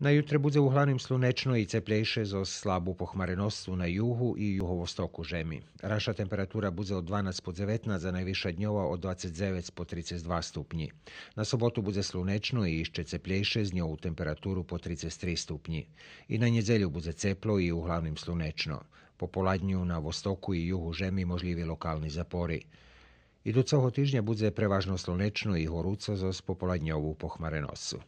Na jutre bude uhlanim slunečno i cepljejše, zos slabu pohmarenostu na juhu i juhovostoku žemi. Raša temperatura bude od 12 do 19 za najviša dnjova od 29 po 32 stupnji. Na sobotu bude slunečno i išče cepljejše, s njovu temperaturu po 33 stupnji. I na njezelju bude ceplo i uglavnom slunečno. Po poladnju na vostoku i juhu žemi možljivi lokalni zapori. I do tog tižnja bude prevažno slunečno i horuca zos popoladnjovu pohmarenostu.